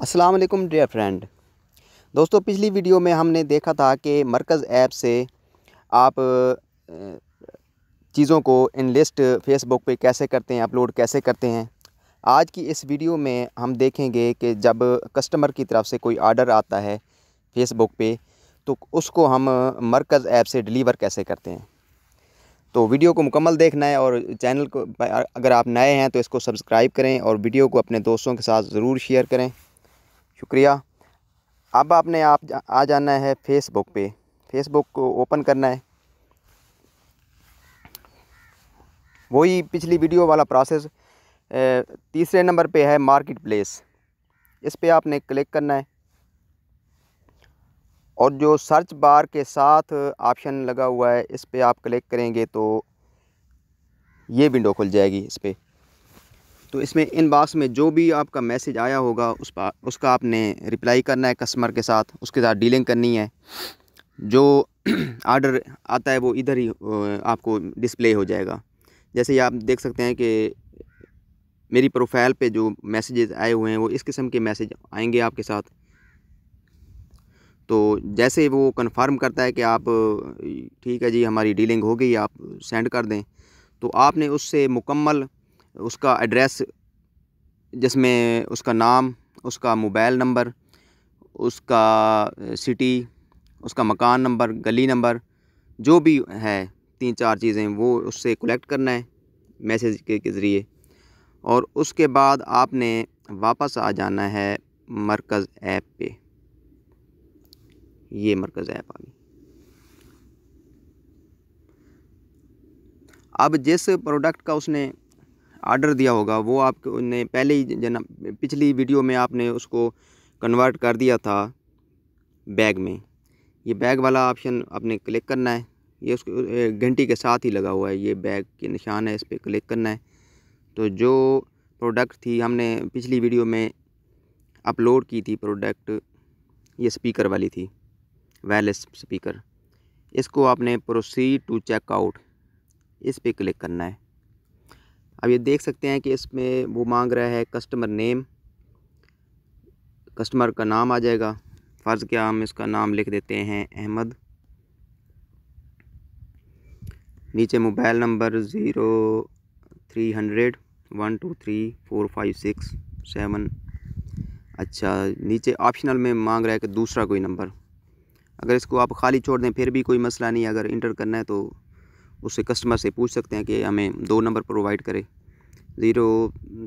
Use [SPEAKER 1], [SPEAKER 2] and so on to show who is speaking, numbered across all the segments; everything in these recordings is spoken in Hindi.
[SPEAKER 1] अस्सलाम वालेकुम डियर फ्रेंड दोस्तों पिछली वीडियो में हमने देखा था कि मरकज़ ऐप से आप चीज़ों को इनलिस्ट फेसबुक पे कैसे करते हैं अपलोड कैसे करते हैं आज की इस वीडियो में हम देखेंगे कि जब कस्टमर की तरफ से कोई आर्डर आता है फेसबुक पे तो उसको हम मरकज़ ऐप से डिलीवर कैसे करते हैं तो वीडियो को मुकम्मल देखना है और चैनल को अगर आप नए हैं तो इसको सब्सक्राइब करें और वीडियो को अपने दोस्तों के साथ ज़रूर शेयर करें शुक्रिया अब आपने आप आ जाना है फेसबुक पे फेसबुक को ओपन करना है वही पिछली वीडियो वाला प्रोसेस तीसरे नंबर पे है मार्केट प्लेस इस पर आपने क्लिक करना है और जो सर्च बार के साथ ऑप्शन लगा हुआ है इस पर आप क्लिक करेंगे तो ये विंडो खुल जाएगी इस पर तो इसमें इन बॉक्स में जो भी आपका मैसेज आया होगा उस पर उसका आपने रिप्लाई करना है कस्टमर के साथ उसके साथ डीलिंग करनी है जो आर्डर आता है वो इधर ही आपको डिस्प्ले हो जाएगा जैसे आप देख सकते हैं कि मेरी प्रोफाइल पे जो मैसेजेस आए हुए हैं वो इस किस्म के मैसेज आएंगे आपके साथ तो जैसे वो कंफर्म करता है कि आप ठीक है जी हमारी डीलिंग हो गई आप सेंड कर दें तो आपने उससे मुकम्मल उसका एड्रेस जिसमें उसका नाम उसका मोबाइल नंबर उसका सिटी उसका मकान नंबर गली नंबर जो भी है तीन चार चीज़ें वो उससे कलेक्ट करना है मैसेज के, के ज़रिए और उसके बाद आपने वापस आ जाना है मरकज़ ऐप पे ये मरकज़ ऐप आ गई अब जिस प्रोडक्ट का उसने आर्डर दिया होगा वो आपने पहले ही जना पिछली वीडियो में आपने उसको कन्वर्ट कर दिया था बैग में ये बैग वाला ऑप्शन आपने क्लिक करना है ये उसको घंटी के साथ ही लगा हुआ है ये बैग के निशान है इस पर क्लिक करना है तो जो प्रोडक्ट थी हमने पिछली वीडियो में अपलोड की थी प्रोडक्ट ये स्पीकर वाली थी वायरलेस स्पीकर इसको आपने प्रोसीड टू चेकआउट इस पर क्लिक करना है अब ये देख सकते हैं कि इसमें वो मांग रहा है कस्टमर नेम कस्टमर का नाम आ जाएगा फ़र्ज़ क्या हम इसका नाम लिख देते हैं अहमद नीचे mobile number zero three hundred one two three four five six seven अच्छा नीचे ऑप्शनल में मांग रहा है कि दूसरा कोई नंबर अगर इसको आप खाली छोड़ दें फिर भी कोई मसला नहीं अगर इंटर करना है तो उससे कस्टमर से पूछ सकते हैं कि हमें दो नंबर प्रोवाइड करें zero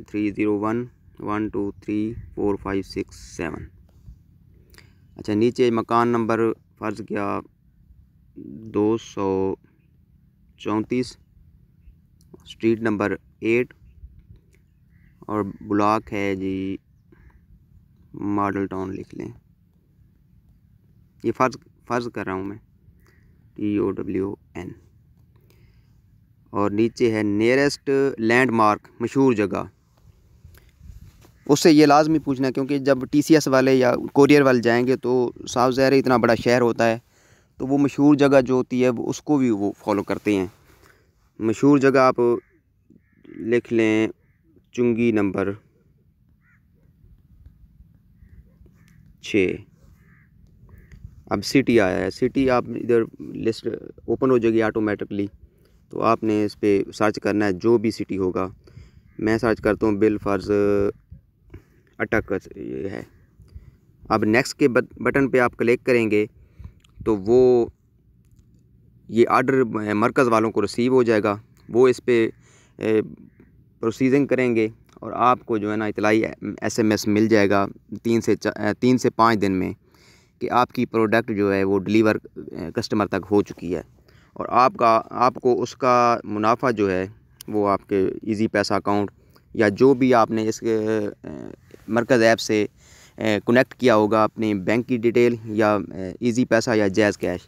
[SPEAKER 1] three zero one one two three four five six seven अच्छा नीचे मकान नंबर फ़र्ज़ किया दो सौ चौंतीस स्ट्रीट नंबर एट और ब्लॉक है जी मॉडल टाउन लिख लें ये फ़र्ज़ फ़र्ज़ कर रहा हूँ मैं टी ओ डब्ल्यू एन और नीचे है नियरेस्ट लैंडमार्क मशहूर जगह उससे ये लाजमी पूछना क्योंकि जब टीसीएस वाले या कोरियर वाले जाएंगे तो साफ ज़ाहिर इतना बड़ा शहर होता है तो वो मशहूर जगह जो होती है वो उसको भी वो फॉलो करते हैं मशहूर जगह आप लिख लें चुंगी नंबर छ अब सिटी आया है सिटी आप इधर लिस्ट ओपन हो जाएगी ऑटोमेटिकली तो आपने इस पर सर्च करना है जो भी सिटी होगा मैं सर्च करता हूँ बिल फर्ज अटक ये है अब नेक्स्ट के बटन पे आप क्लिक करेंगे तो वो ये आर्डर मरकज़ वालों को रिसीव हो जाएगा वो इस पर प्रोसीजिंग करेंगे और आपको जो है ना इतलाई एस एम एस मिल जाएगा तीन से तीन से पाँच दिन में कि आपकी प्रोडक्ट जो है वो डिलीवर कस्टमर तक हो चुकी है और आपका आपको उसका मुनाफा जो है वो आपके इजी पैसा अकाउंट या जो भी आपने इस मरकज़ ऐप से कनेक्ट किया होगा अपने बैंक की डिटेल या इजी पैसा या जैज़ कैश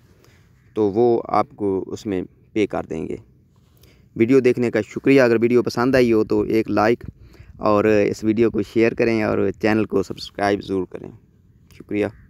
[SPEAKER 1] तो वो आपको उसमें पे कर देंगे वीडियो देखने का शुक्रिया अगर वीडियो पसंद आई हो तो एक लाइक और इस वीडियो को शेयर करें और चैनल को सब्सक्राइब ज़रूर करें शुक्रिया